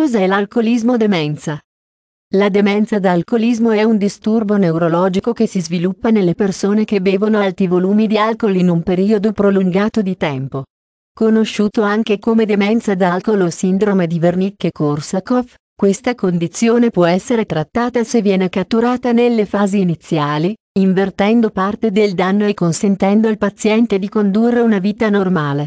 Cos'è l'alcolismo demenza? La demenza da alcolismo è un disturbo neurologico che si sviluppa nelle persone che bevono alti volumi di alcol in un periodo prolungato di tempo. Conosciuto anche come demenza da alcol o sindrome di Wernicke-Korsakoff, questa condizione può essere trattata se viene catturata nelle fasi iniziali, invertendo parte del danno e consentendo al paziente di condurre una vita normale.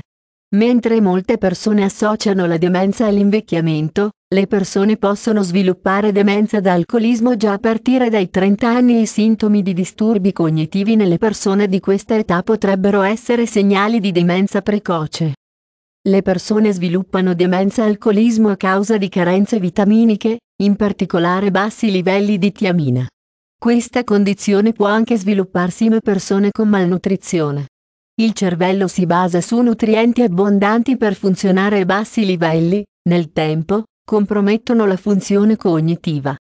Mentre molte persone associano la demenza all'invecchiamento, le persone possono sviluppare demenza da alcolismo già a partire dai 30 anni e i sintomi di disturbi cognitivi nelle persone di questa età potrebbero essere segnali di demenza precoce. Le persone sviluppano demenza alcolismo a causa di carenze vitaminiche, in particolare bassi livelli di tiamina. Questa condizione può anche svilupparsi in persone con malnutrizione. Il cervello si basa su nutrienti abbondanti per funzionare a bassi livelli, nel tempo, compromettono la funzione cognitiva.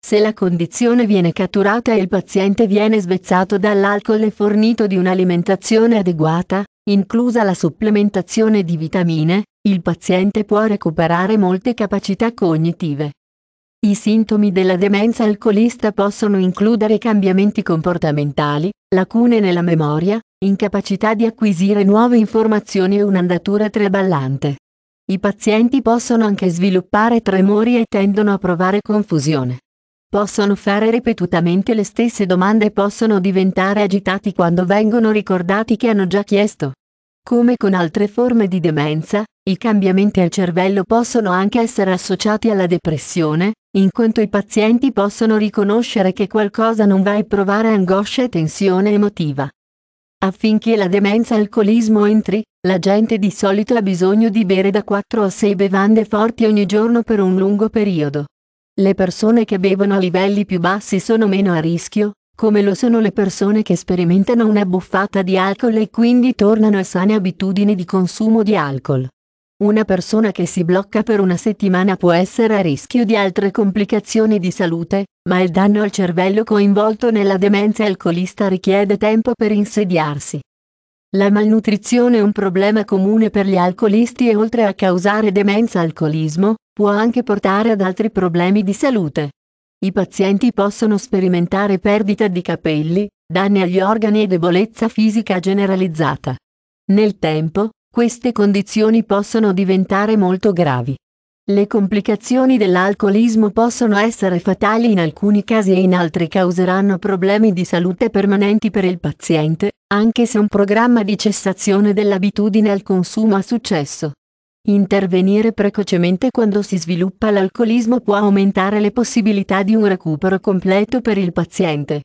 Se la condizione viene catturata e il paziente viene svezzato dall'alcol e fornito di un'alimentazione adeguata, inclusa la supplementazione di vitamine, il paziente può recuperare molte capacità cognitive. I sintomi della demenza alcolista possono includere cambiamenti comportamentali, lacune nella memoria, incapacità di acquisire nuove informazioni e un'andatura traballante. I pazienti possono anche sviluppare tremori e tendono a provare confusione. Possono fare ripetutamente le stesse domande e possono diventare agitati quando vengono ricordati che hanno già chiesto. Come con altre forme di demenza, i cambiamenti al cervello possono anche essere associati alla depressione, in quanto i pazienti possono riconoscere che qualcosa non va e provare angoscia e tensione emotiva. Affinché la demenza alcolismo entri, la gente di solito ha bisogno di bere da 4 a 6 bevande forti ogni giorno per un lungo periodo. Le persone che bevono a livelli più bassi sono meno a rischio, come lo sono le persone che sperimentano una buffata di alcol e quindi tornano a sane abitudini di consumo di alcol. Una persona che si blocca per una settimana può essere a rischio di altre complicazioni di salute, ma il danno al cervello coinvolto nella demenza alcolista richiede tempo per insediarsi. La malnutrizione è un problema comune per gli alcolisti e oltre a causare demenza alcolismo, può anche portare ad altri problemi di salute. I pazienti possono sperimentare perdita di capelli, danni agli organi e debolezza fisica generalizzata. Nel tempo, queste condizioni possono diventare molto gravi. Le complicazioni dell'alcolismo possono essere fatali in alcuni casi e in altri causeranno problemi di salute permanenti per il paziente, anche se un programma di cessazione dell'abitudine al consumo ha successo. Intervenire precocemente quando si sviluppa l'alcolismo può aumentare le possibilità di un recupero completo per il paziente.